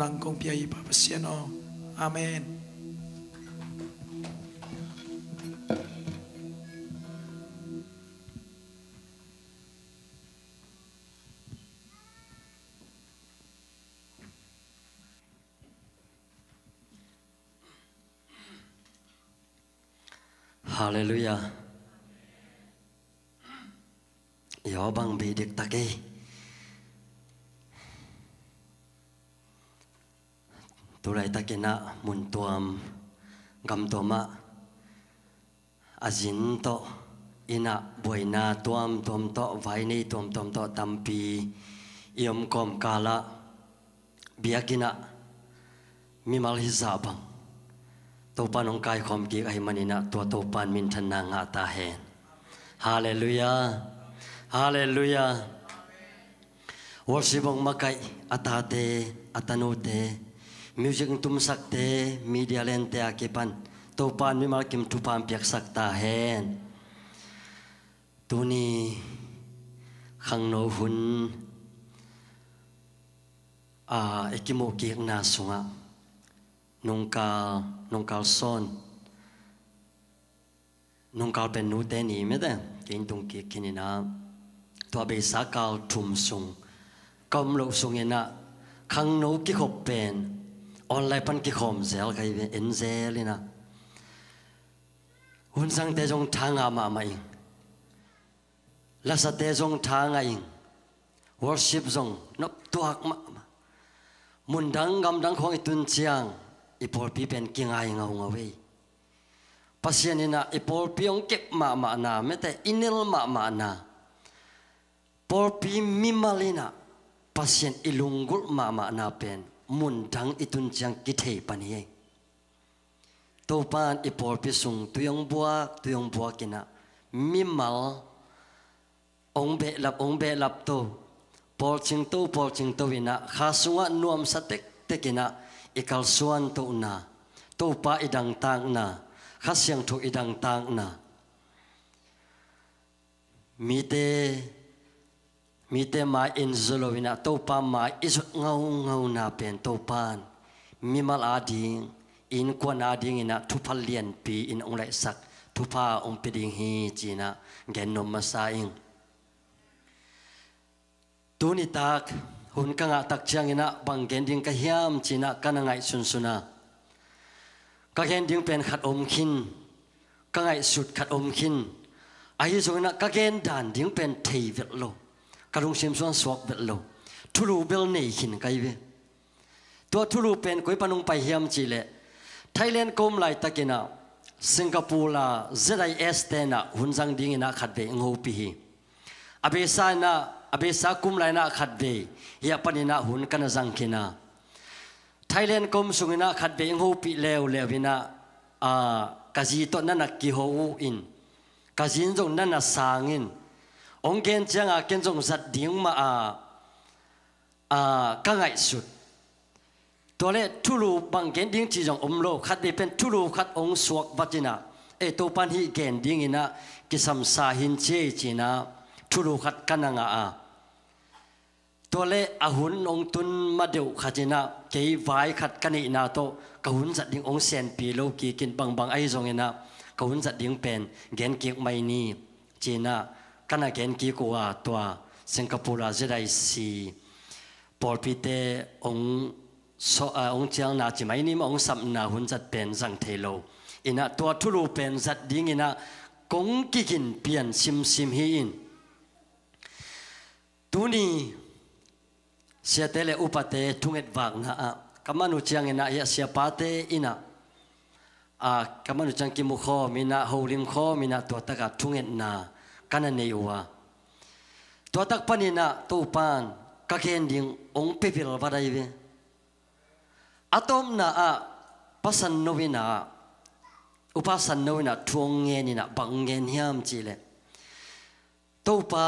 能够变一百不限哦，阿门。哈利路亚。Hallelujah. นะมุนตัวมกมตัวมะอาจินโตอีนักบวยนาตัวมตัวมโตไวในตัวมตัวมโตตัมปีอิมกอมกาละเบียกินะมีมาลิซาบังตัวปานองกายความกีไอมันอีนักตัวตัวปานมินทนางาตาเฮนฮาเลลูยาฮาเลลูยาวอร์ชิบงมาไกอัตตาเตอัตโนเตมิวสิกตุ้มสักเตะมีเดียเลนเตะกี่ปันตัวปันมีมาคิมทุ่ปันเพียกสักตาเห็นตัวนี้ขังโนหุนอ่าเอกิโมกิกนาสุงะนงกาลนงกาลซอนนงกาลเป็นนูเตนีไม่ได้เกินตรงกิงขนานั้นตัวเบสักกาลทุ่มสุงกำลังสุงเงินะขังโนกิขบเป็น online pan ki khom zel kai ve in zelina hun sang te jong thanga ma mai la sa te jong thanga in worship jong nop tuak ma mun dang gam dang khong itun chiang ipol pi pen kingai ngau ngawei pasien ina ipol piong kep ma ma na mete inel ma ma na pol pi mimalina pasien ilunggul ma ma na pen mun dang itun chang ki thei pani to pan ipor pi sung tuyong bua tuyong bua kina mi mal ong be lap ong be lap to pol ching to pol ching to wina kha sunga nuam satek tekina ikal suan to na to pa idang tang na kha siang tho idang tang na mi te mi te ma in vina, zolovina topa ma is ngau ngau na pen pan, mi mal ading in kwa na ding ina thupa lien pi in ong lai sak thupa ong pi ding hi china gen nom ma sa ing tu ni tak hun ka nga tak chiang ina bang gen ding ka hiam china kana ngai sun suna ka gen ding pen khat om khin ka ngai sut khat om khin ai zo na ka gen dan ding pen thei vet lo การุงเสียมส่วนสวกเบลโลทุลูเบลนี่ขินไกเวตัวทุลูเป็นกุยปนุงไปเฮียมจีเลไทยแลนด์กมไลตะกินาสิงคโปร์ละเซไดเอสเตนะหุนจังดิ่งนะขัดเบงโฮปีฮีอเบซานะอเบซากุมไลนะขัดเบเฮียปนินะหุนกันจังกินาไทยแลนด์กมสุงินะขัดเบงโฮปีเลวเลวินะอ่ากะจีตอนันนะกิโฮอินกะจินจงนันนะสางอินองเกนจังอาเกนจงสัดดิ่งมาอาอากังไงสุดตัวเลทุลูบังเกนดิ่งจีจงอมโลคัดเป็นทุลูคัดองสวกบัจินะเอตุปันฮีเกนดิ่งินะกิสัมสาหินเชจีนะทุลูคัดกันังอาตัวเลอาหุนองตุนมาเดียวขจดนะเกยไว้ขัดกันอีนาโตกหุนสัดดิ่งองเซนปีโลกีกินบังบังไอจงอินะกหุนสัดดิ่งเป็นเกนเกียกไม่นีจีนะ kana ken ki ko a to singapore zai dai si porpite ong so a uh, ong chiang na chi mai ni ong sam na hun zat pen zang thelo ina to thu lu pen zat ding ina kong ki kin pian sim sim hi in tu ni sia tele upate thunget wak na a kamanu chiang ina ya sia pate ina a kamanu chang ki mu kho mina holim kho mina to taka thunget na kananiwa to tak panina to pan ka kending ong pipil varai ve atom na a pasan novina upasan novina thuang nge ni na bang nge hiam chile to pa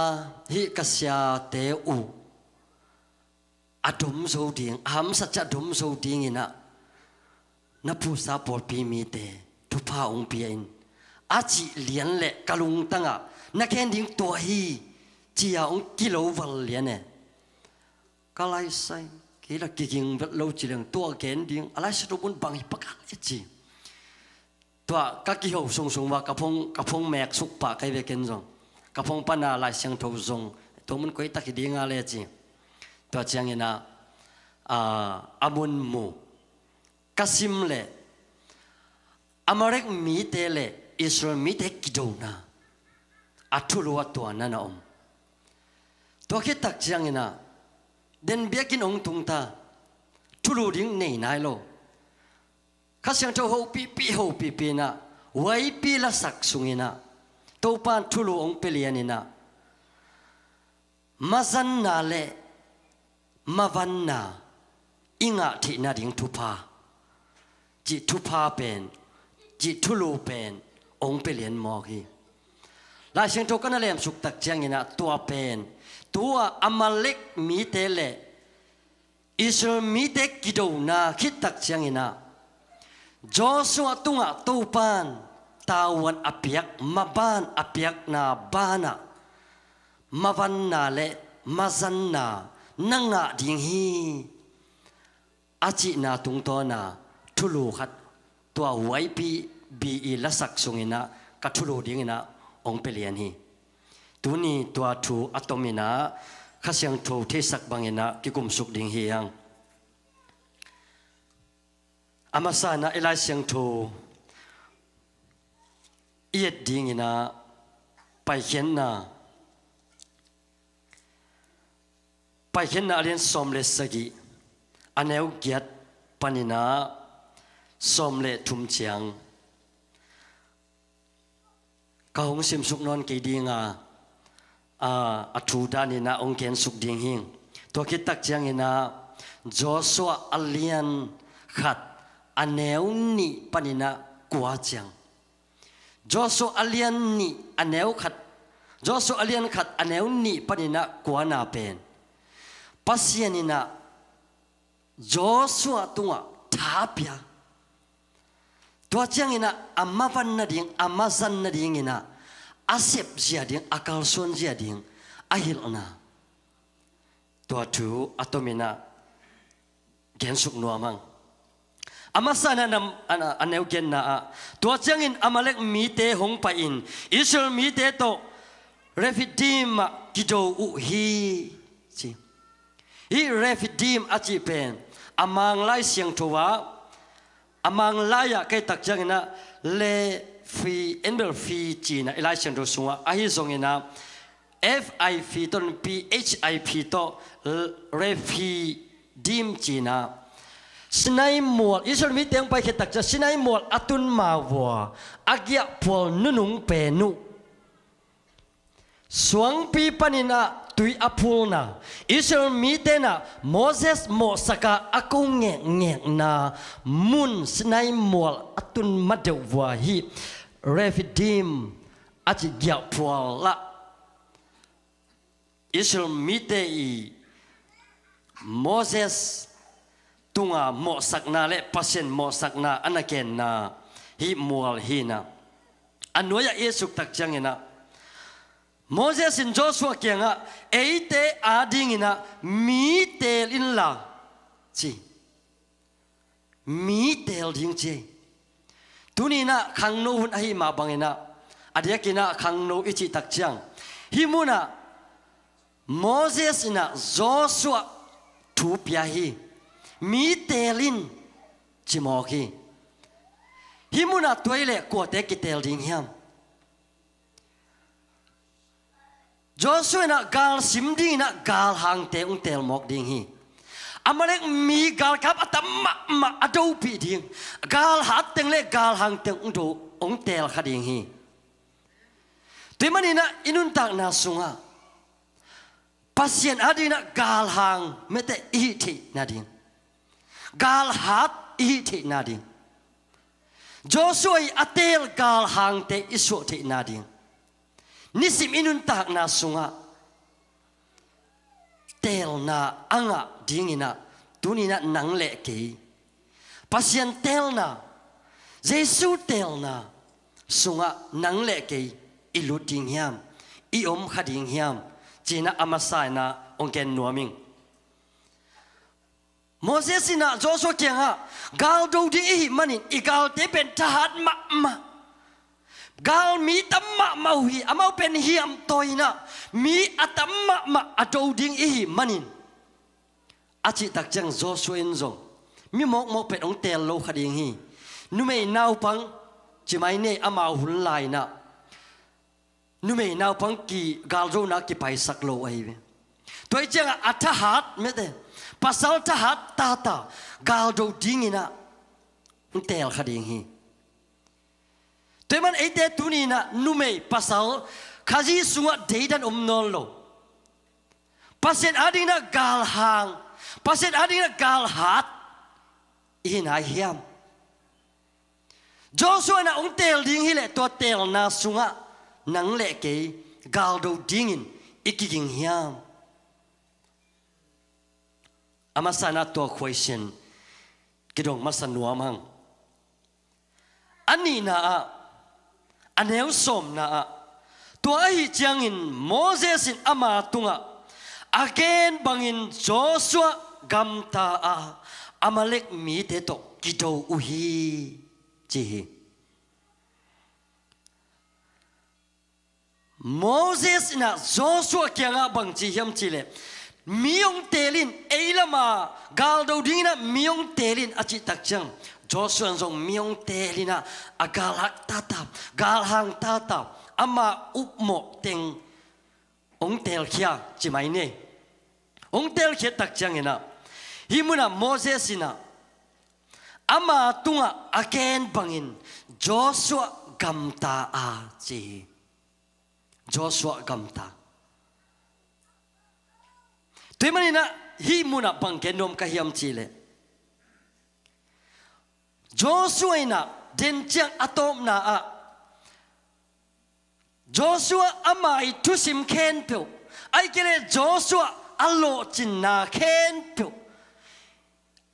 hi kasya te u adom zo ding ham sa cha dom zo ding ina na pu sa por pi mi te tu pa ong pi in achi lian le kalung tanga na khen ding tua hi chỉ à ông kí lâu vật liền nè cái lai sai cái là kỳ kinh vật lâu chỉ rằng tua kén ding à lai sai muốn bằng hi bắc cái gì tua các kỳ hậu sung sung và cà phong cà phong mẹ xúc bà cái việc kinh rong cà phong pana lai sang thâu rong tôi muốn quay tắc cái đi ngang gì tua chẳng nghe na à amun mu kasim le, Amarek mi te le Israel mi te kidona atulua tua nana om tua khi tak chiang ina den biakin ong tung ta tulu ding nei nai lo khá sang cho hậu pi pi hậu pi pi na wai pi la sak sung ina tàu pan tulu ong pe lian ina mazan na le mavan na inga thi na ding thu pa chỉ thu pa pen chỉ thu lu pen ong pe lian mo hi la sing to kana lem suk tak chiang ina tua pen tua amalek mi te le israel mi te kido na khit tak chiang ina joshua tunga to pan tawan apiak maban apiak na bana mavan na le mazan na nanga ding hi achi na tung to na thulu khat tua wai pi bi la sak sungina ka thulu dingina องเปลียนฮีตัวนี้ตัวทูอะตอมินาข้าเสียงทูที่สักบางนะกิกุมสุกดิ่งเฮียงอามาสานะเอลาเสียงทูเอียดดิ่งนะไปเขียนนะไปเขียนนะเรียนสมเลสกีอันเอวเกียรติปนินาสมเลทุมเชียง ka hong sim suk non ke dinga a à, thu da ni na ong ken suk ding hing to ki tak chang ina joshua alian khat aneu ni panina kwa chang joshua alian ni aneu khat joshua alian khat aneu ni panina kwa na quá nà pen pasianina joshua tunga thapia Dua jang ina amavan na ding amazan na ding ina asep zia ding akal suan zia ding ahil na. Dua tu atomina gensuk nuamang. Amasa na nam ana aneu gen na a. Dua jang in amalek mi te hong pa in. Israel mi te to refidim kido u hi si Hi refidim achi pen amang lai siang thowa amang laya ke tak chang na le fi enbel fi china election do sunga a hi zong ina FIP ton PHIP to refi dim china sinai mol isol mi teng pai ke tak cha sinai mol atun ma wa agya pol nunung pe nu suang pi panina tui apulna israel mi tena moses mo saka aku nge nge na mun senai mual atun madewa hi refidim achi gya puala israel mi te i moses tunga mo sakna le pasien mo sakna anaken na hi mol hina anuya esuk tak changena Moses in Joshua kianga eite ading ina mi tel in la chi mi tel ding chi tuni na khang no hun ahi ma bang bangena adia kina khang no ichi tak chiang hi mu na Moses ina Joshua tu pia hi mi telin chimoki hi muna toile ko te ki tel ding hiam Joshua na gal simdi na gal hang te ung tel mok ding hi. Amalek mi gal kap atam ma ma adau pi ding. Gal hat teng le gal hang te ung do ung tel kha ding hi. Tuy mani na inun tak na sunga. Pasien adi na gal hang mete iti ti na ding. Gal hat i na ding. Joshua atel gal hang te isu ti na ding nisim inun tak na sunga tel na anga dingina tunina nangle ke pasien tel na jesu tel na sunga nangle ke iluting hiam i om khading hiam china amasai na ongen nuaming Moses ina Joshua kenga gal do di manin igal te ben tahat ma ma gal mi tamma mau hi amau pen hiam na. mi atamma ma atoding i manin achi tak chang zo soin zo mi mok mok pet ong tel lo khading hi numei nau pang chimai ne amau hun lai na numei nau pang ki gal zo na ki pai sak lo ai ve toi chang atha hat me de pasal ta hat ta ta gal do ding ina ong tel khading hi thế mà teman tu tuni na numei pasal kazi kaji dan om umnol lo pasen adina gal hang pasen adina gal hat in ai hiam Joshua na ung tel ding hile le to tel na sunga nang le ke gal do dingin ikiging hiam amasana to question kidong masanua mang anina a anh em chiang in in Moses อันเฮวสมนะตัวฮิจังอินโมเสสินอามาตุงะ again in Joshua gam ta a amalek mi te to kito uhi chi Moses na Joshua kia kianga bang chi hiam chi le miyong telin eilama galdo dingna miyong telin achi takchang Joshua zong miong telina agalak tatap galhang tatap ama upmo ông ong tel khia chi mai ne ong tel khia tak chang ina himuna moses ina ama tunga again bangin Joshua gamta a chi Joshua gamta Tuy manina hi muna bangkenom kahiam chile. Joshua na din chang atom na a Joshua amai tu sim khen piu ai kele Joshua alo chin na khen piu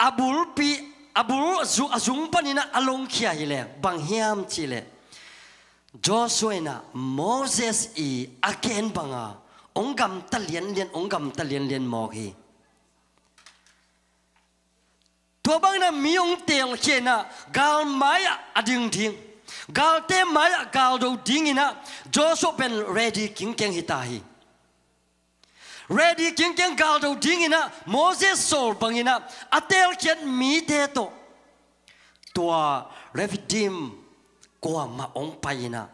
abul pi abul zu azung panina along kia ile bang hiam chile Joshua na Moses i aken banga ongam talian lien ongam talian lien mo hi mi ông khi gal gal gal Joseph ben ready ready king king gal do ding ina moses sol bangina atel ket mi te to tua revdim qua ma ông ong paina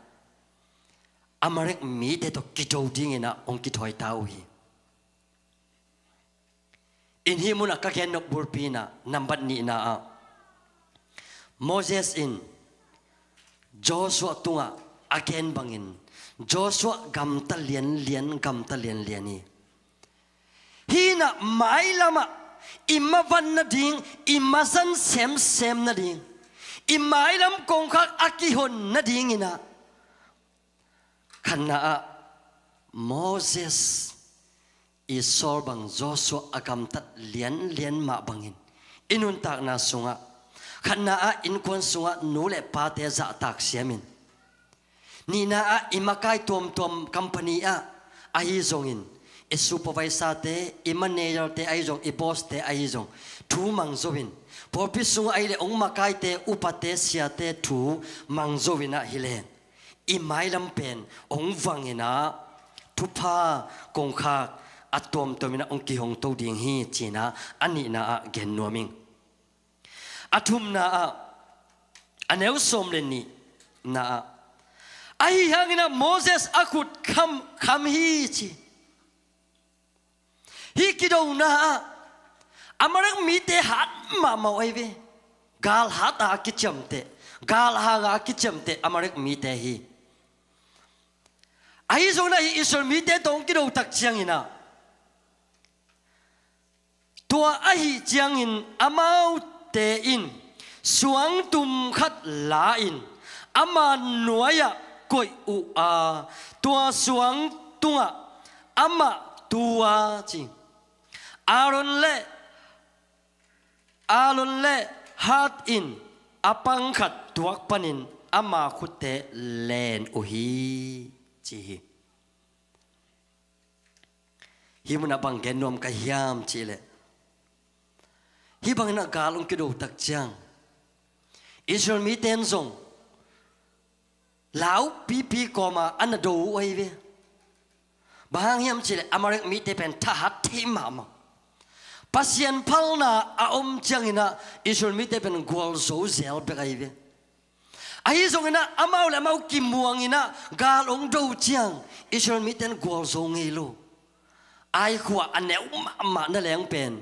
amarek mi te to kitou ding ina ong ki thoi tau hi in himuna kagen nok burpina nambat ni na Moses in Joshua tunga again bangin Joshua gamta lian lian gamta lian liani hina mailama imma van na ding imma sem sem na ding imailam kongkak akihon na ding ina kanna Moses Isor bang Joshua agam tat lian lian ma bangin. Inun tak na sunga. Khana a in kon sunga nule pa te za tak siamin. Ni na a imakai tuam tuam company a ahi zongin. E supervisor te, e manager te ai zong, e boss te ai zong. Thu mang zovin. Porpi sunga ai le ong makai te upate sia te thu mang zovina hilen. I mai lam pen ong vangina thupa kongkhak atom tomina ongki hong to ding hi china ani na a gen nuaming athum na a aneu som len ni na a ai na moses akut kham kham hi chi hi kido na a amarak mi te hat ma ma oi ve gal hat a ki chamte gal ha ga ki chamte amarak mi te hi ai na hi isol mi te tong kido tak chiang ina tua a chiang in amau te in suang tum khat la in ama nuaya koi u a tua suang tunga ama tua chi aron le alon le hat in apang khat tuak panin ama khute len uhi chi hi hi bang apang genom ka hiam chi le hi bang na gal ong kido tak chang israel mi ten song lao pi pi koma an do wai ve bang hiam chi amarek mi te pen tha hat te ma ma pasien pal na a om chang ina israel mi te pen gol zo zel be gai ve ai zong ina amau la mau kim muang ina gal ong do chang israel mi ten gol zo ngei lo ai khuwa aneu ma ma na leng pen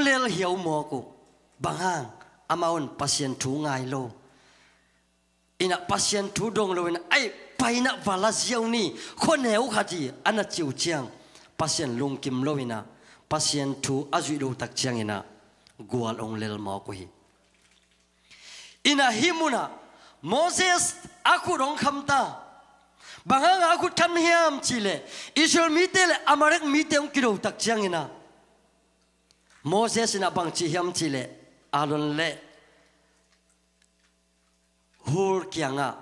lel hiểu mò cụ bằng hàng amaun pasien thu ngai lo ina pasien thu dong lo ina ai pai paina vala ziau ni khon heu khati ana chiu chiang pasien lung kim lo ina pasien thu azui lo tak chiang ina gwal ong lel mo ko hi ina himuna moses aku rong khamta bangang aku tham hiam chile israel mitel tele amarek mi teung kilo tak chiang ina Moses na bang chi hiam chi le Aaron le hur kianga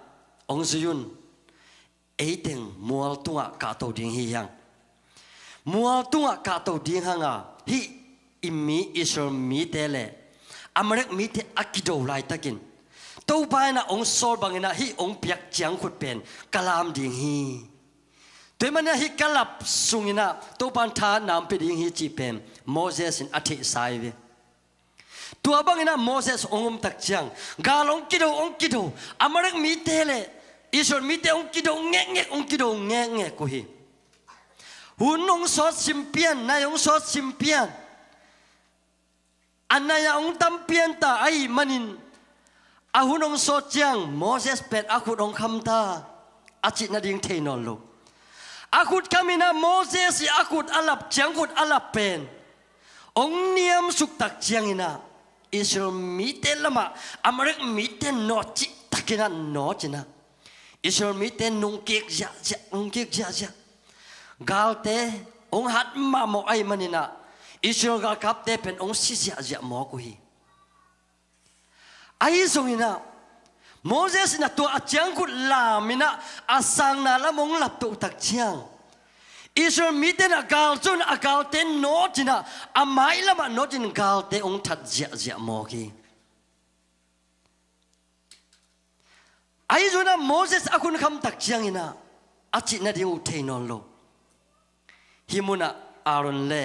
ong zuyun eiteng mual tunga ka to ding hi yang mual tunga ka to ding hanga hi imi israel mi tele amrek mi te akido lai takin to bai na ong sor na hi ong piak chiang khut pen kalam ding hi tôi mà hi cả lập sung ina tôi nam bị đình hi chỉ Moses in ati sai về tua bang ina Moses ongom tak chiang galong kido kido amarak mi tele Isor mi te kido ngek ngek kido ngek ngek ko hi so simpian na ong so simpian anaya ong tampian ta ai manin ahunong so chiang Moses pet akut ong kham ta achit na ding te akut kamina moses akut alap chiang kut alap pen ong niam suk tak chiang ina israel mi lama amarek mi te no chi takina no china israel mi nung kek ja ja nung kek ja ja gal te ong hat ma mo ai manina israel gal kap te pen ong si ja ja mo ku hi ai zongina Moses na tua achiang kut la mina asang na la mong lap tu tak chiang. Israel mi ten agal chun agal ten no china amai lama no chin gal te ong that zia zia mo ki. Ai zuna Moses akun kham tak chiang ina achi na diu te non lo. Himuna Aaron le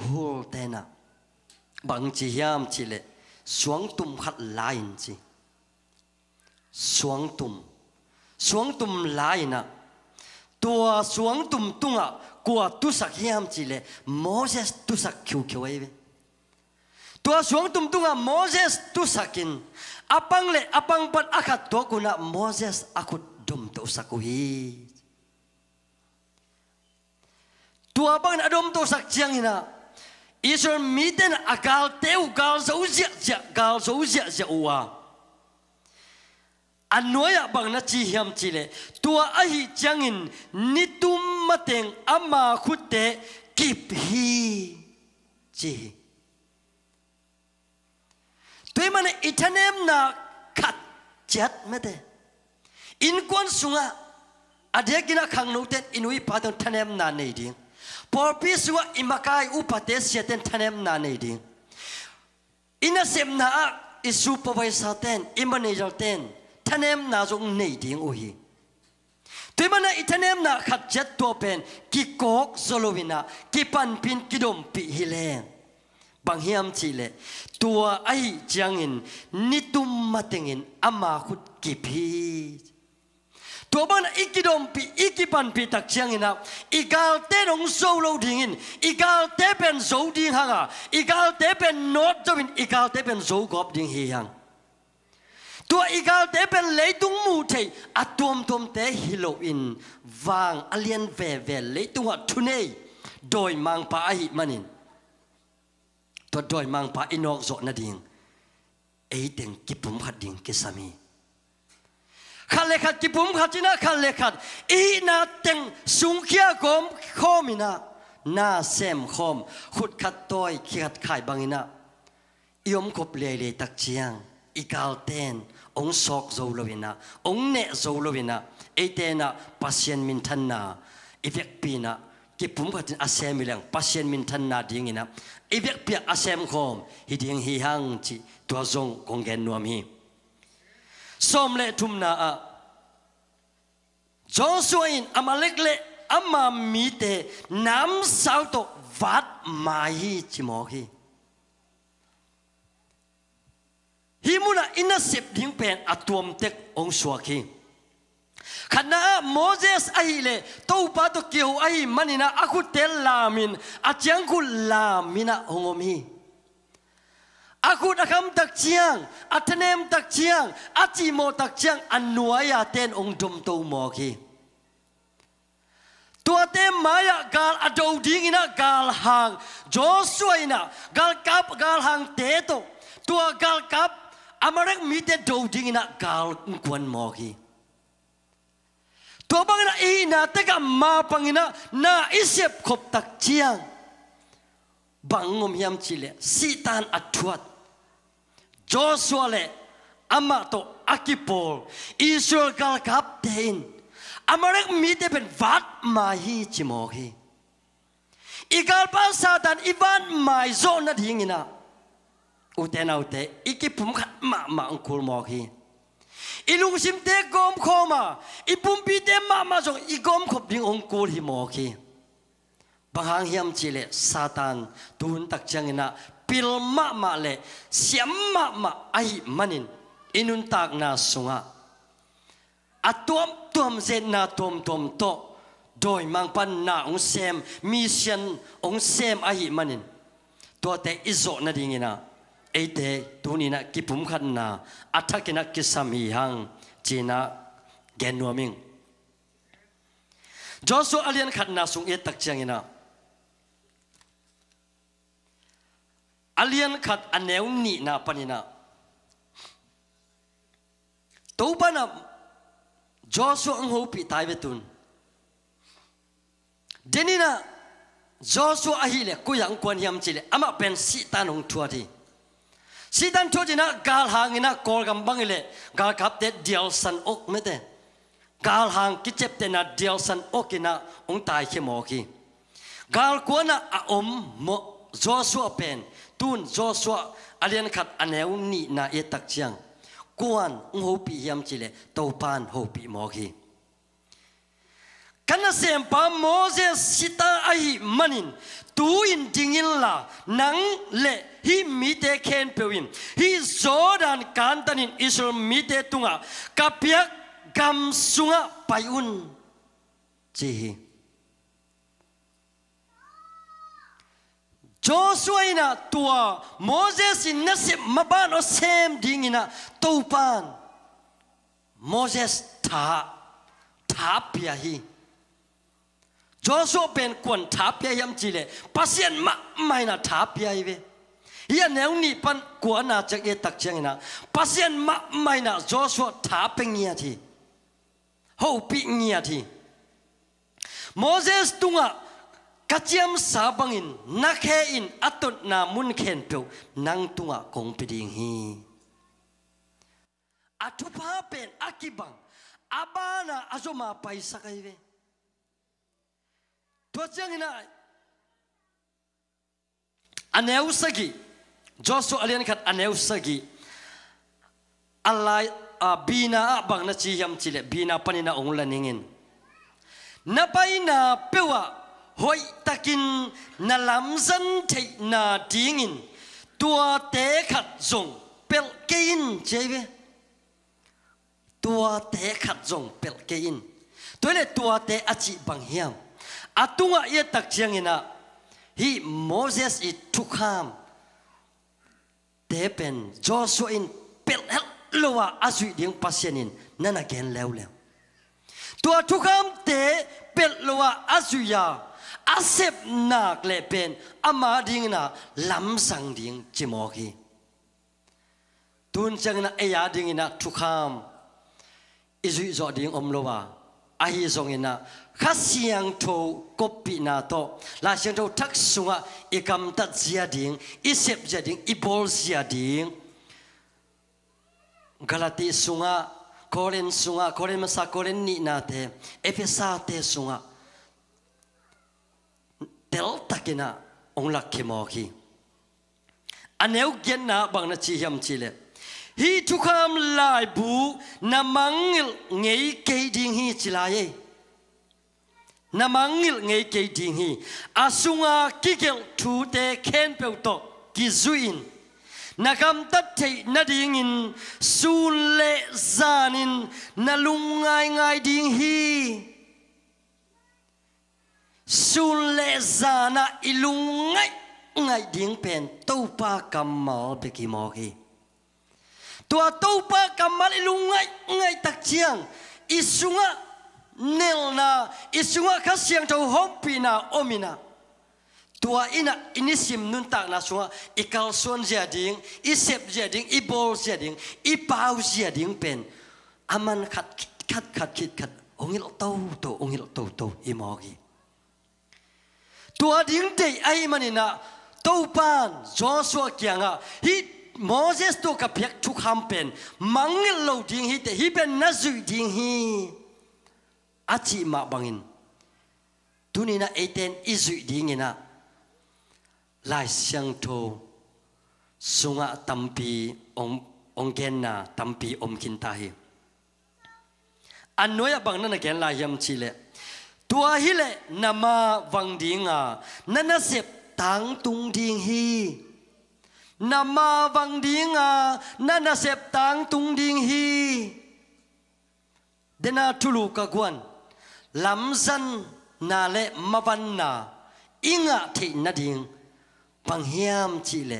hul tena bang chi hiam chi le suang tum khat lain chi. suang tum suang tum na. tua suang tum tunga kwa tusak hiam chile moses tusak kyu kyu ai tua suang tum tunga moses tusakin apang le apang pat akat tua kuna moses aku dum to sakuhi tua bang adom to sak chiang ina Israel meeting akal teu gal zauzia zia gal zauzia zia uang. anoya bang na chi hiam chi le tua a hi changin nitum mateng ama khute kip hi chi tuy mane ithanem na khat chat mate in kon sunga adekina khang no ten inui padon thanem na nei ding porpi suwa imakai upate seten thanem na nei ding ina sem na a isu pawai saten imane jalten ithanem na zong nei ding uhi tuy mà na ithanem na khát jet tua pen ki kok zolovina ki pan pin ki dom pi hilen bang hiam chi le tua ai chiang changin nitum matengin ama khut ki pi tua ban ikidom pi ikipan pi tak chiang ina igal te dong so ding in igal te pen zo ding hanga igal te pen not zo in igal te pen zo gop ding hi hang ตัวอีกาเตเป็นเลยตุงมูเทอตวมตวมเตฮิโลอิน วางอเลียนเวเวเลยตัวทุเนโดยมังปาอิมันินตัวโดยมังปาอินอกจนาดิงเอติงกิปุมขัดดิงกิสามีขันเลขัดกิปุมขัดจินะขันเลขัดอีนาเต็งสุงเขียกมขอมินะน่าเซมคอมขุดขัดต้อยขัดขายบางินะยมกบเลยเลยตักเชียงอีกาลเตน ông sok zo lo wina ông ne zo lo wina ate na pasien min than na evek pi na ki pum khatin asem milang pasien min than na ding ina evek pi asem khom hi điên hi hang chi tua zong kong gen nuam hi som le thum na a Joshua in amalek le ama mi te nam sao to vat mai chi mo hi himuna inasip ding pen atuam tek ong suaki khana moses ahile to pa to kiu ai manina aku tel lamin achang ku lamina ongomi aku nakam tak chiang atnem tak chiang ati mo tak chiang anuaya ten ong dum to mo ki tua maya gal adau dingina gal hang joshua ina gal kap gal hang te tua gal kap amarek mi te do ding na kal kwan mo to bang na i te ka ma pangina na isep khop tak chiang bangom yam chile sitan athuat Joshua le ama to akipol Israel gal kap tein amarek mi te ben vat ma hi chimo igal pa satan ivan mai zo na dingina u te nau te i ki pum khat ma ma ang kul mo khi i lung sim te gom kho ma i pum pi te ma ma jong i gom khop ding ong kul hi mo khi bang hang hiam chi le satan tun tak chang ina, pil ma ma le siam ma ma ai manin inun tak na sunga atom tom zen na tom tom to doi mang pan na ong sem mission ong sem ai manin to te izo na dingina ai thế tu ni na ki pum khan na atha ki na ki sam hi hang chi na gen nu ming josu alian khan na sung e tak chiang na ina khát anh em ni na panina to pa na josu ang hopi tai betun denina joshua ahile kuyang kwan yam chile ama pen si tanong thua thi si dan cho na gal hang ina kor gam bang ile gal kap te dial san ok me te gal hang ki chep te na dial san ok ina ong tai khe mo ki gal ko na a om mo joshua pen tun joshua alian khat aneu ni na e tak chiang kuan ong ho pi yam chile to pan ho pi mo ki kana sem pa moses sita ai manin tu in dingin la nang le hi mi te khen pewin hi zodan kantanin israel mi te tunga kapia gam sunga payun chi Joshua ina tua Moses in nasib maban o sem dingina topan Moses ta ta piahi cho số ben quan tháp bia yam chỉ lệ pasien ma mai na tháp bia ibe ia nếu ni pan của na chắc e tắc chăng na pasien ma mai na số tháp bên nghe thì hậu bị nghe thì Moses tung à kachiam sa nakhe in in, atut na mun khen pe nang tunga kong piding hi atupa pen akibang abana azoma paisa kaive ตัวเจ้าเงินอันเอวสกีจอสุอาเลียนขัดอันเอวสกีอัลไลอาบีนาบังนาจียมจิเลบีนาปันินาองลันิงินนับไปนาเปวะหอยตะกินนาลำซันเทนาดีงินตัวเตขัดจงเปลกินเจ๊เวตัวเตขัดจงเปลกินตัวเลตัวเตอจิบังเฮียม atunga ye tak chiang ina hi moses i thukham tepen joshua in pel hel lowa asui ding pasienin nana gen lew lew tua thukham te pel lowa asuya asep nak le pen ama ding na lam sang ding chimoki tun chang na eya ding na thukham izui zo ding om lowa ahi zong ina khá siang thô copy na to là siang thô thắc sunga ikam tat zia ding isep zia ding ibol zia ding galati sunga koren sunga koren sa koren ni na te efesa te sunga tel takina ong lakhi mo khi aneu gen na bang na chi hiam chi le hi thu kham lai bu na mangil ngei ke ding hi chi lai e na mangil nge ke ding hi asunga kigel thu te ken pe to ki zuin na kam tat thei na ding in su le zanin na lung ngai ngai ding hi su le zana ilung ngai ngai ding pen to pa kam ma be ki mo ki, tua to pa kam ma ilung ngai ngai tak chiang isunga nilna isunga kasiang tau na omina tua ina inisim nunta na sunga ikal sun jading isep jading ibol jading ipau jading pen aman kat kat kat khat kat, ongil tau to ongil tau to imogi tua ding te ai manina tau pan joshua kianga hi Moses to kapiak tu kampen mangel lo ding hi te hi nazu ding hi achi ma bangin tunina eten izu dingina lai siang tho sunga tampi ong onggen na tampi om kinta hi annoya bangna na gen la yam chile tua hile le nama wang dinga nana sep tang tung ding hi nama wang dinga nana sep tang tung ding hi dena tulu kaguan. guan dân nà lệ na văn nà, na inga thi nà ding bằng hiam chi lệ,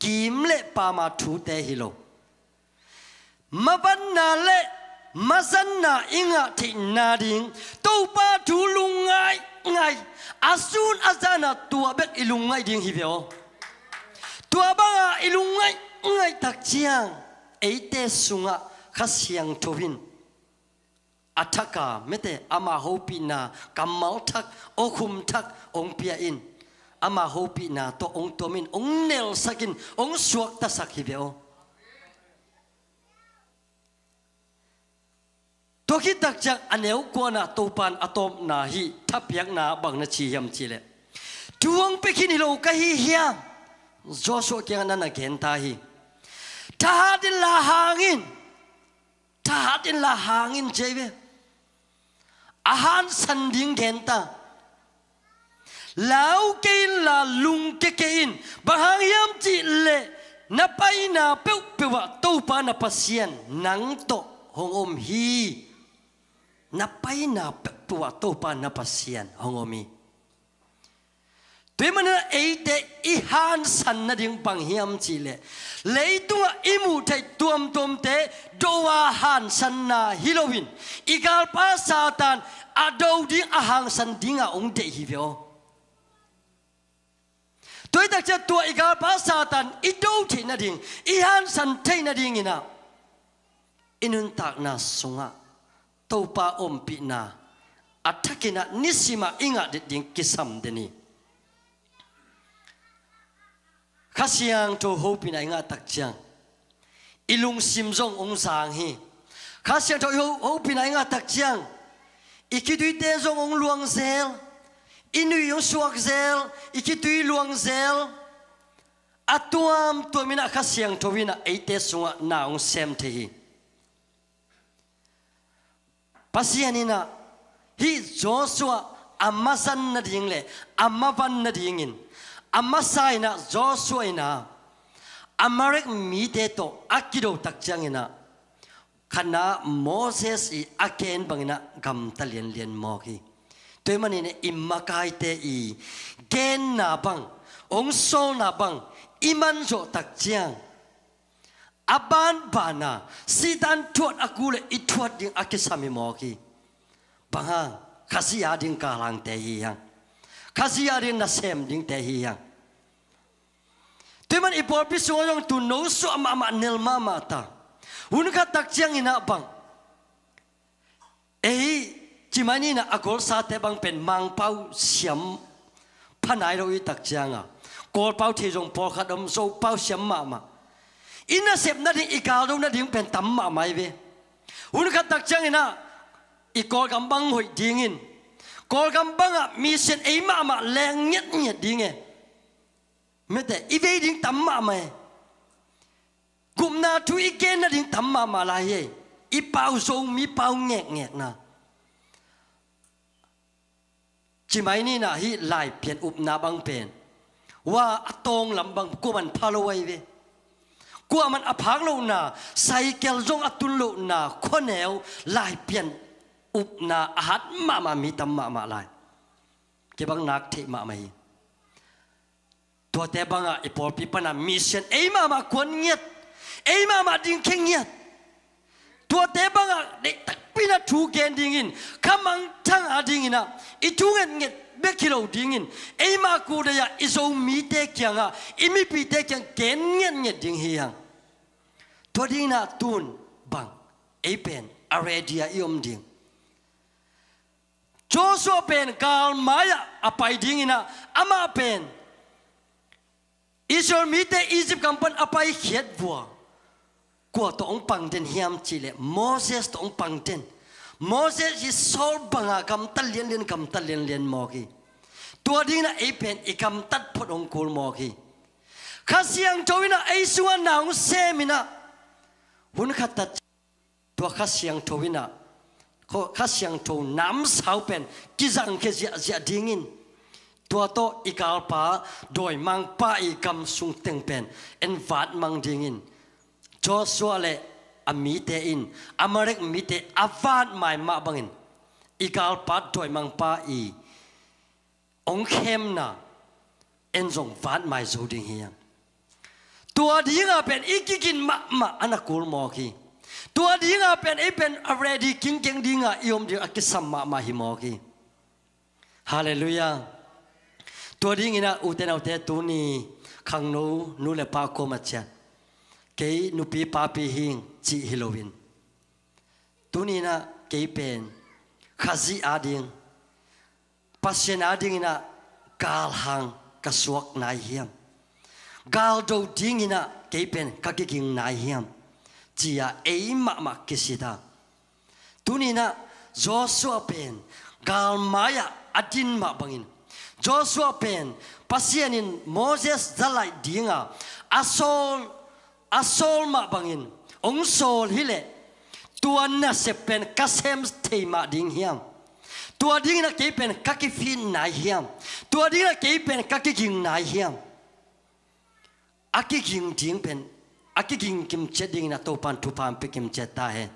kim lệ pa ma thu te hi văn nà lệ, na dân nà na inga thi nà ding to ba thu lu ngai ngai asun azana tua bet ilungai ding hi veo tua ba ilungai ngai tak chiang eite sunga khasiang thobin ataka mete ama hopi na kamal tak okum tak ong pia in ama hopi na to ong tomin ong nel sakin ong suak ta sakhi hibeo to ki tak jak aneu ko na to pan atom na hi thapyak na bang na chi yam chi le tuong pe kini lo ka hi hiang joshua kyang na na gen ta hi ta la hangin ta din la hangin jebe ahan san ding gen ta lao ke la lung ke ke in bahang yam chi le na pai na pe pe wa to pa na pasien nang to hong om hi na pai na pe pe wa to pa na pasien hong om hi tuy mà nó ấy để ý han san na ding bằng hiam chỉ lệ lấy tung imu thấy tuom tuom thế doa han san na Halloween igal pa satan adau ding ahang san ding a ông để hi vio tôi đặc chất tua igal pa satan idau thế na ding ihan han san thế na ding ina inun tak na sunga tau pa om pi na atakina nisima inga de ding kisam deni khá siang to hope in nga tak chiang ilung sim jong ong sang hi khá siang to hope in nga tak chiang ikidui te jong ong luang zel inu yong suak zel ikidui luang zel atuam to mina khá siang to wina eite sunga na ong sem te hi pasianina hi joshua amasan na dingle amavan na dingin amasaina josuina amarek mite to akiro takjangina kana moses i aken bangina gam talian lian moki toy mani ne imakai te i gen na bang ong so na bang iman jo takjang aban bana sidan tuat aku le ituat ding akisami moki bang kasih ading kalang te hiang kasih ading nasem ding te hiang Teman ipol pi sungoyong tu nousu ama ama nil mama ta. Unka tak chiang ina bang. Ei eh, chimani na akol sa te bang pen mang pau siam panai roi tak chiang a. Ah. Kol pau thi jong po khat om so pau siam mama, Ina sep na ding ikal do na ding pen tam ma mai ve. Unka tak chiang ina ikol gam bang hoi dingin. Kol gam bang a ah, mi sen ei ma ma leng nyet nyet dinge. Eh. ม่แต่อีเวดิงตั้มมาไหมกุมนาทุอีเกนนาดิงตั้มมามาลายเยอีเป่าทรงมีเป่าแงกแงกนะจิไม่นี่นะฮิไลเปลี่ยนอุปนาบังเป็นว่าอตองลำบังกูมันพาลวยเวกูมันอภังโลนาไซเกลจงอตุลโลนาคนเอวไลเปลี่ยนอุปนาอาหัดมามามีตั้มมามาลายเก็บังนักเทมาไม่ตัวเตบังอ่ะอีพอปีปนะมิชชั่นเอ้ยมามาควรเงียบเอ้ยมามาดิ้งเข่งเงียบตัวเตบังอ่ะเด็กตักปีนะทูเกนดิ้งอินขมังทั้งอาดิ้งอินะอีทูเงินเงียบเบกิโลดิ้งอินเอ้ยมากูเดียอีโซมีเตกียงอ่ะอีมีปีเตกียงเกนเงียบเงียบดิ้งเฮียงตัวดิ้งนะตูนบังเอ้ยเป็นอะไรเดียอิอมดิ้ง Joshua pen kal maya apai dingina ama pen Israel mi te Egypt kampan apai khiet vua kwa to ong pang den hiam chile Moses to ong pang den Moses hi sol banga kam tal lien lien kam tal lien lien mo ki tua ding na e pen e kam tat phot ong kul mo ki khasiang towina ai suwa naung semina hun khata tua khasiang towina khasiang to nam sau pen kizang ke zia zia dingin tua to ikal pa doi mang pa i kam sung teng pen en vat mang ding in Joshua le amite in amarek mite avat mai ma bangin ikal pa doi mang pa i ong khem na en zong vat mai zo ding hiang tua ding a pen ikikin ma ma anakul mo ki tua ding a pen e pen already king king ding a iom ding a kisam ma ma hi mo ki hallelujah ตัวดิ้งนะอุตนเอาเตตัวนี้ขังนูนูเลปาโกมาเชียนเกยนูปีปาปีหิงจีฮิโลวินตัวนี้นะเกยเป็นข้าจีอาดิงปัสเซนอาดิงนะกาลหังกสวกนายเฮียมกาลโดดิ้งนะเกยเป็นกักกิงนายเฮียมจีอาเอ็มมามากิสิดาตัวนี้นะจอสัวเป็นกาลมายาอดินมาบังอิน Joshua pen pasian in Moses zalai dinga asol asol ma bangin ong sol hile tuan na se pen kasem ma ding hiam tua ding na ke pen kaki fin na hiam tua ding na ke pen kaki ging nai hiam aki ging ding pen aki ging kim che ding na to pan tu pam pe kim che ta he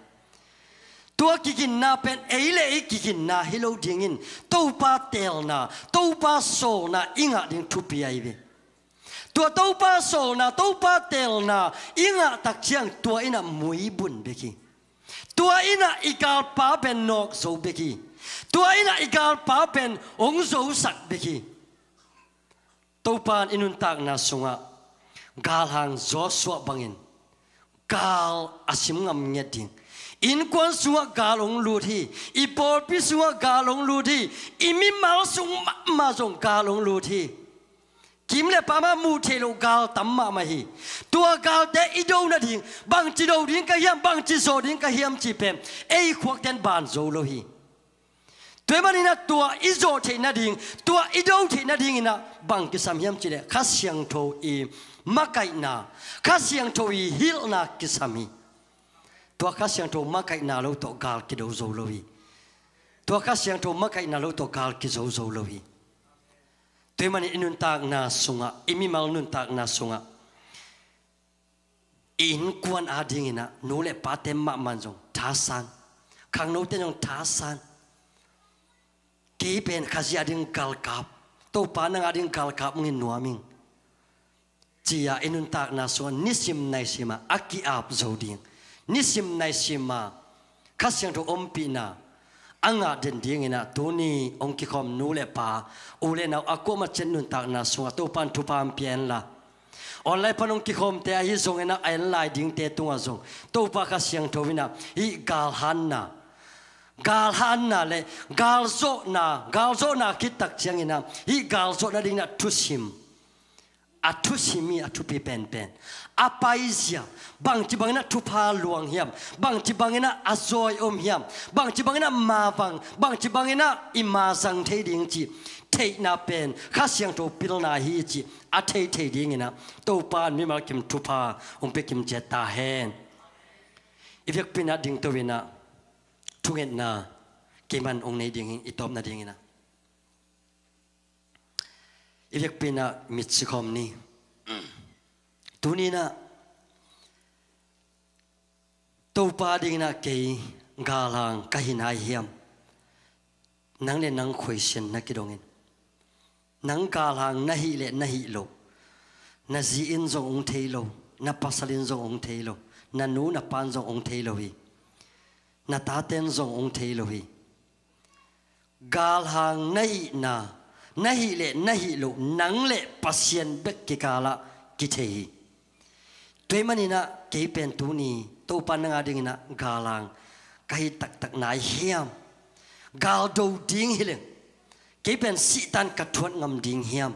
tua kikin na pen eile e kikin na hilo dingin topa tel na topa so na inga ding thupi ai be tua topa so na topa tel na inga tak chiang tua ina mui bun be ki tua ina ikal pa pen nok zo be ki tua ina ikal pa pen ong zo sak be ki topan inun tak na sunga gal hang zo bangin gal asim ngam nyeding in quan ga long lu thi i por pi ga long lu thi i mi mal sung ma ma ga long lu thi kim le pa ma mu the lo gal tam ma ma hi tua ga de i do na ding bang chi do ding ka hiam bang chi so ding ka hiam chi pem ei khuak ten ban zo lo hi tuệ mà ni na tua izo thế na ding tua ido thế na ding na bang cái sam hiam chỉ để khát siang thâu i mắc cái na khát siang thâu i hil na cái sam hi tua khát sang trộm mắc cái nào lâu tổ gal kia đâu dầu lâu hi tua khát sang trộm mắc cái nào lâu tổ gal kia dầu dầu lâu hi tuy mà nên nun tạc na sunga imi mal nun tạc na sunga in quan a ding ina nô lệ ba tem mạ man dong thá san khang nô tên dong thá san kí bên khát gì a ding gal kap tô pa nang a ding gal kap ngin nuam mình chỉ à inun tak na sunga nisim sima aki ap dầu ding nisim naisima khasyang to ompina anga den ding ina tuni ongki khom nu le pa ule na akoma chen nun tak na sunga to pan thu pam pian la online pan ongki khom te hi zong ina ain lai ding te tunga zong to pa khasyang to wina hi gal hanna gal hanna le gal zo na gal zo na kitak chiang ina hi gal zo na ding na thusim atu simi atu pi pen pen apa isya bang ti bang na tu pa luang hiam bang ti bang na azoi om hiam bang ti bang na ma bang bang ti bang na ima sang te ding chi te na pen kha siang to pil na hi chi a te te ding na to pa mi ma kim tu pa um pe kim cheta hen if you pin na ding to wina tu ngen na keman ong nei ding itom na ding na อีเวกเป็นอะมิตรคอมนี่ตัวนี้นะตัวปาดิงนะเกี่ยงกาลังกะหินไอเฮียมนังเลนังคุยเชนนักกิดงินนังกาลังนะฮิเลนะฮิโลนะจีอินจงองเทโลนะปัสลินจงองเทโลนะนูนะปานจงองเทโลวีนะตาเตนจงองเทโลวีกาลังนะฮินา na hi le na hi lu nang le pasien bek ki kala ki thei tuy mani na ke pen tu ni to pan nga ding na galang kai tak tak nai hiam gal do ding hi le ke pen si tan ka thuat ngam ding hiam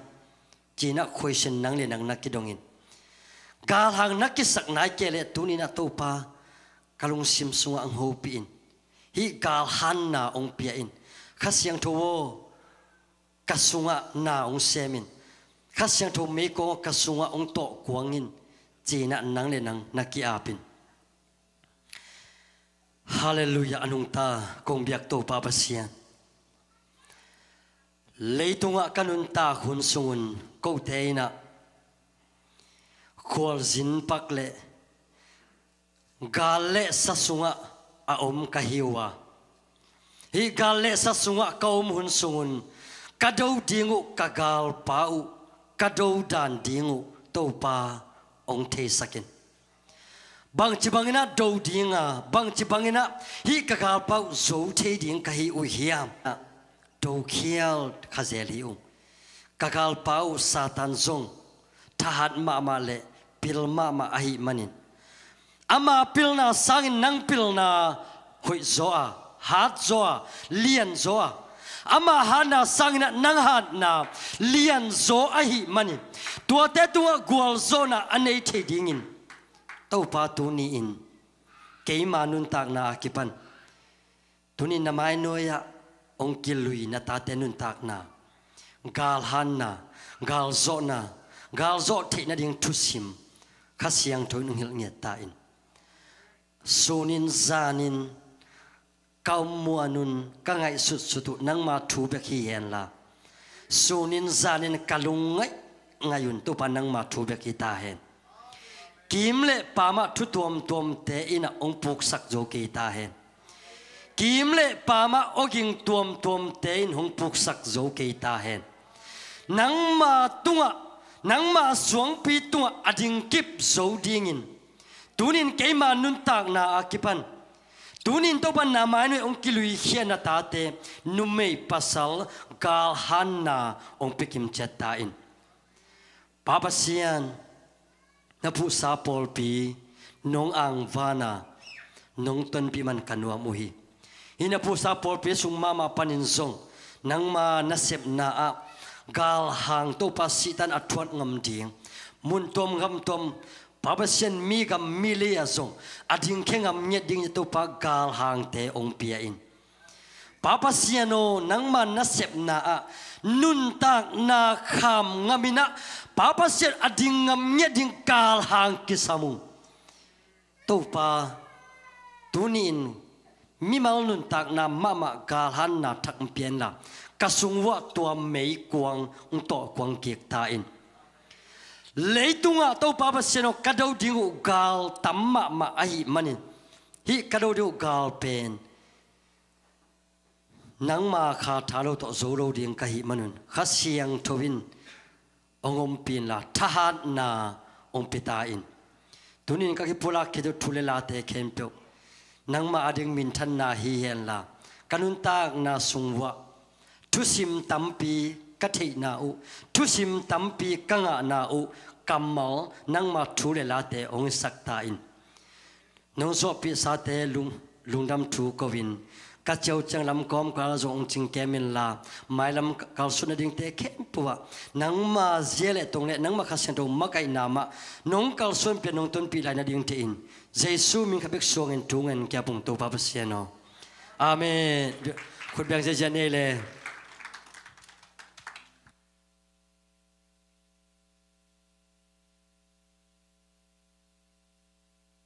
china khoi sen nang le nang na ki in, gal hang na ki sak nai ke le tu ni na to pa kalung sim sunga ang ho in hi gal han na ong pia in khasiang tho kasunga na ong semin khasyang tho me ko kasunga ong to kuangin china nang le nang naki apin hallelujah anung ta kong biak to pa pasian leitunga kanun ta hun sungun ko teina khol zin pakle, le gal le sasunga a om kahiwa hi gal le sasunga kaum hun sungun ကဒုတ်ဒီငုကဂါလ်ပါဥကဒုတ်ဒန်ဒီငုတောပါအောင်သေးစကင်บางจีบางน่ะดูดีงาบางจีบางน่ะฮีกะกาเป้าโจเทดิงกะฮีอุฮิยามดูเขียวขเจลิอุกะกาเป้าซาตันซงทหารมามาเลปิลมามาอหิมันินอามาปิลนาสังนังปิลนาหุยโซอาฮัดโซอาเลียนโซอา ama hana na nang han na lian zo ahi mani tua te tua gwal zo na anei the dingin tau pa tu ni in ke manun tak na akipan ni namai no noya ongkil lui na ta te nun tak na gal han na gal zo na gal zo thi na ding thu sim khasiang thoi nung hil nge ta in sunin zanin kau muanun ka ngai sut sutu nang ma thu be khi yen la sunin zanin kalung ngai ngayun tu panang ma thu be ki ta hen kim le pama thu tuam tuam te ina ong à, puk sak jo ki ta hen kim le pama oging tuam tuam te in hong puk sak jo ki ta hen nang ma tunga à, nang ma suang pi tunga ading à, kip zo dingin tunin keima nun tak na akipan Tunin toba nama ini on kilui hiena tate numei pasal gal hanna on pikim cetain. Papa sian napu sapol pi nong ang vana nong ton pi man kanua muhi. Ina pu sapol pi sung mama paninsong nang ma nasib na a gal hang topa sitan atuan ngam ding. Muntom ngam tom pabasen mi gam mi le azong ading khengam nye ding to pa gal hang te ong pia in papa siano nang man na sep na a nun tak na kham ngamina papa set ading ngam nye ding kal hang kisamu to pa tunin mi mal nun tak na mama gal han na thak pian la kasungwa tua mei kwang to kwang kiek ta in Lấy tung leitunga to papa seno kadau dingu gal tamma ma ahi mani hi kadau dingu gal pen nang ma kha thalo to zoro ding kahi manun khasiang ông ông pin la thahat na ông ompita in tunin ka ki pula tu thule la te khempyo nang ma ading min than na hi hen la Canun tak na sung tu sim tam pi ka thei na u thu sim tam pi ka nga na u kam mo nang ma thu le la te ong sak ta in nong so pi sa te lung lung dam thu ko win ka chau chang lam kom ka zo ong ching ke min la mai lam ka su na ding te khem puwa nang ma je le tong le nang ma kha sen do ma kai na ma nong kal sun pe nong ton pi lai na ding te in jesu min kha bek suang en tung en kya pung to pa pa se no amen le